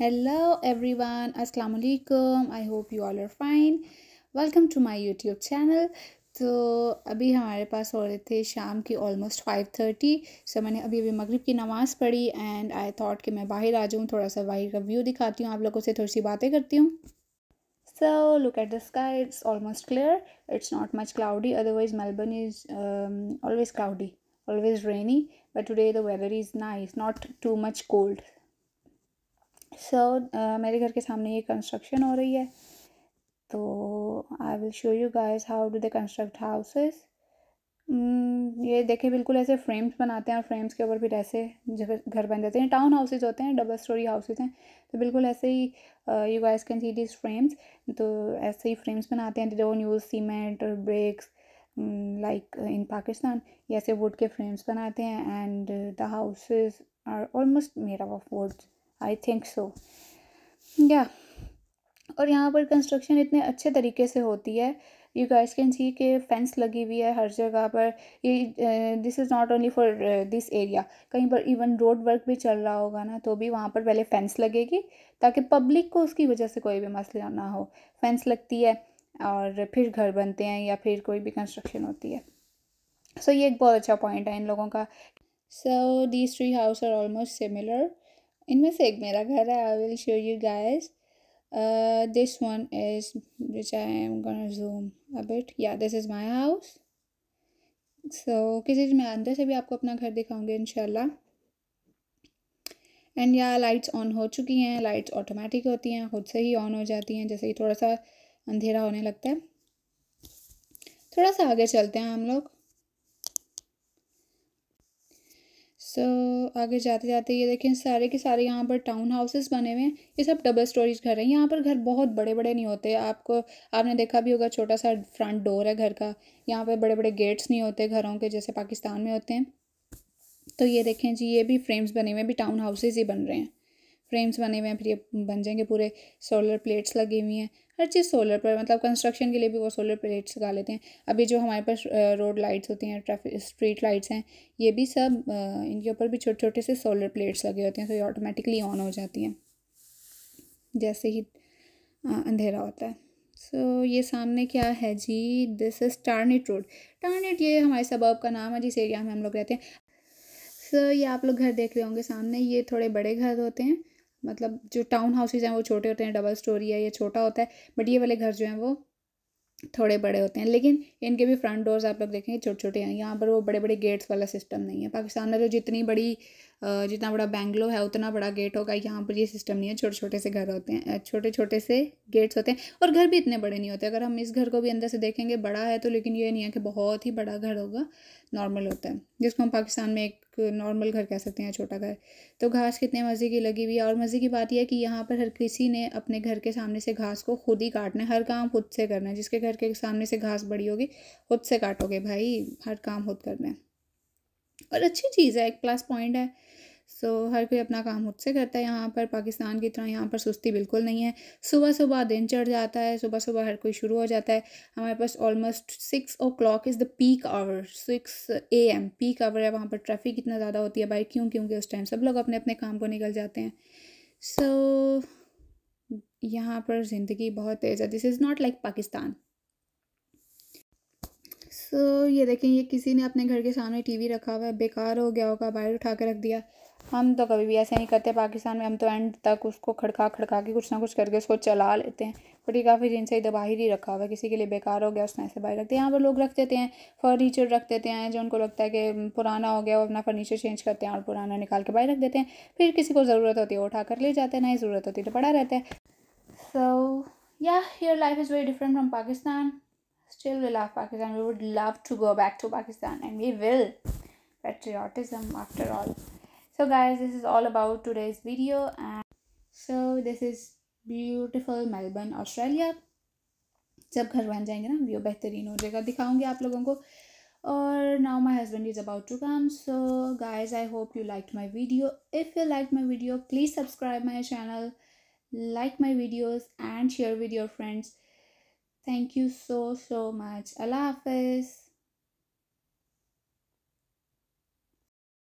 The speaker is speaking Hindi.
hello everyone alaikum I hope you all are fine welcome to my YouTube channel तो अभी हमारे पास हो रहे थे शाम की ऑलमोस्ट फाइव थर्टी सो मैंने अभी अभी मगरब की नमाज़ पढ़ी एंड आई थाट कि मैं बाहर आ जाऊँ थोड़ा सा बाहर का व्यू दिखाती हूँ आप लोगों से थोड़ी सी बातें करती हूँ so look at the sky it's almost clear it's not much cloudy otherwise Melbourne is always cloudy always rainy but today the weather is nice not too much cold so so, uh, मेरे घर के सामने ये कंस्ट्रक्शन हो रही है तो I will show you guys how do they construct houses ये देखें बिल्कुल ऐसे फ्रेम्स बनाते हैं और फ्रेम्स के ऊपर फिर ऐसे घर बन जाते हैं टाउन हाउसेज होते हैं डबल स्टोरी हाउसेज हैं तो बिल्कुल ऐसे ही you guys can see this frames तो ऐसे ही फ्रेम्स बनाते हैं डोंट यूज़ सीमेंट और ब्रेक्स लाइक इन पाकिस्तान ये ऐसे वुड के फ्रेम्स बनाते हैं and the houses are almost made of woods I think so या और यहाँ पर कंस्ट्रक्शन इतने अच्छे तरीके से होती है यू गाइस कैन सी के फेंस लगी हुई है हर जगह पर ये this is not only for this area कहीं पर इवन रोड वर्क भी चल रहा होगा ना तो भी वहाँ पर पहले फेंस लगेगी ताकि पब्लिक को उसकी वजह से कोई भी मसला ना हो फेंस लगती है और फिर घर बनते हैं या फिर कोई भी कंस्ट्रक्शन होती है सो so, ये एक बहुत अच्छा पॉइंट है इन लोगों का so these tree house are almost similar इनमें से एक मेरा घर है I will show you guys this one is which I am gonna zoom a bit yeah this is my house so किसी मैं अंदर से भी आपको अपना घर दिखाऊंगी इनशाला एंड या लाइट्स ऑन हो चुकी हैं लाइट्स ऑटोमेटिक होती हैं खुद से ही ऑन हो जाती हैं जैसे ही थोड़ा सा अंधेरा होने लगता है थोड़ा सा आगे चलते हैं हम लोग सो so, आगे जाते जाते ये देखें सारे के सारे यहाँ पर टाउन हाउसेस बने हुए हैं ये सब डबल स्टोरीज घर हैं यहाँ पर घर बहुत बड़े बड़े नहीं होते आपको आपने देखा भी होगा छोटा सा फ्रंट डोर है घर का यहाँ पर बड़े बड़े गेट्स नहीं होते घरों के जैसे पाकिस्तान में होते हैं तो ये देखें जी ये भी फ्रेम्स बने हुए हैं भी टाउन हाउसेज ही बन रहे हैं फ्रेम्स बने हुए हैं फिर ये बन जाएंगे पूरे सोलर प्लेट्स लगी हुई हैं हर चीज़ सोलर पर मतलब कंस्ट्रक्शन के लिए भी वो सोलर प्लेट्स लगा लेते हैं अभी जो हमारे पास रोड लाइट्स होती हैं ट्रैफिक स्ट्रीट लाइट्स हैं ये भी सब इनके ऊपर भी छोटे छोटे से सोलर प्लेट्स लगे होते हैं तो ये ऑटोमेटिकली ऑन हो जाती हैं जैसे ही अंधेरा होता है सो so, ये सामने क्या है जी this is Tarneit road Tarneit ये हमारे सबब का नाम है जिस एरिया में हम लोग रहते हैं सो so, ये आप लोग घर देख रहे होंगे सामने ये थोड़े बड़े घर होते हैं मतलब जो टाउन हाउसेज हैं वो छोटे होते हैं डबल स्टोरी है ये छोटा होता है बट ये वाले घर जो हैं वो थोड़े बड़े होते हैं लेकिन इनके भी फ्रंट डोर्स आप लोग देखेंगे छोटे छोटे हैं यहाँ पर वो बड़े बड़े गेट्स वाला सिस्टम नहीं है पाकिस्तान में जो तो जितनी बड़ी जितना बड़ा बैंगलो है उतना बड़ा गेट होगा यहाँ पर ये सिस्टम नहीं है छोटे छोटे से घर होते हैं छोटे छोटे से गेट्स होते हैं और घर भी इतने बड़े नहीं होते अगर हम इस घर को भी अंदर से देखेंगे बड़ा है तो लेकिन ये नहीं है कि बहुत ही बड़ा घर होगा नॉर्मल होता है जिसको हम पाकिस्तान में एक नॉर्मल घर कह सकते हैं छोटा घर तो घास कितने मज़े की लगी हुई है और मज़े की बात यह है कि यहाँ पर हर किसी ने अपने घर के सामने से घास को खुद ही काटना है हर काम खुद से करना है जिसके घर के सामने से घास बड़ी होगी खुद से काटोगे भाई हर काम खुद करना है और अच्छी चीज़ है एक प्लस पॉइंट है सो so, हर कोई अपना काम खुद से करता है यहाँ पर पाकिस्तान की तरह यहाँ पर सुस्ती बिल्कुल नहीं है सुबह सुबह दिन चढ़ जाता है सुबह सुबह हर कोई शुरू हो जाता है हमारे पास almost six o'clock is the peak hour six A M peak hour है वहाँ पर ट्रैफिक इतना ज़्यादा होती है बाइक क्यों क्योंकि उस टाइम सब लोग अपने अपने काम को निकल जाते हैं सो so, यहाँ पर ज़िंदगी बहुत तेज़ है this is not like Pakistan so so, ये देखें ये किसी ने अपने घर के सामने टीवी रखा हुआ है बेकार हो गया होगा बाहर उठा के रख दिया हम तो कभी भी ऐसे नहीं करते पाकिस्तान में हम तो एंड तक उसको खड़का खड़का के कुछ ना कुछ करके उसको चला लेते हैं बट ये काफ़ी दिन से ही दबा ही रखा हुआ है किसी के लिए बेकार हो गया उसने ऐसे बाहर रखते हैं यहाँ पर लोग रख देते हैं फर्नीचर रख देते हैं जो उनको लगता है कि पुराना हो गया वो अपना फर्नीचर चेंज करते हैं और पुराना निकाल के बाहर रख देते हैं फिर किसी को ज़रूरत होती है वो उठा कर ले जाते हैं नहीं ज़रूरत होती तो पड़ा रहता है so yeah your life is very different from Pakistan still we love Pakistan we would love to go back to Pakistan and we will patriotism after all so guys this is all about today's video and so this is beautiful melbourne australia jab ghar jayenge na view behtareen ho jayega dikhaungi aap logon ko and now my husband is about to come so guys i hope you liked my video if you liked my video please subscribe my channel like my videos and share with your friends thank you so so much allah hafiz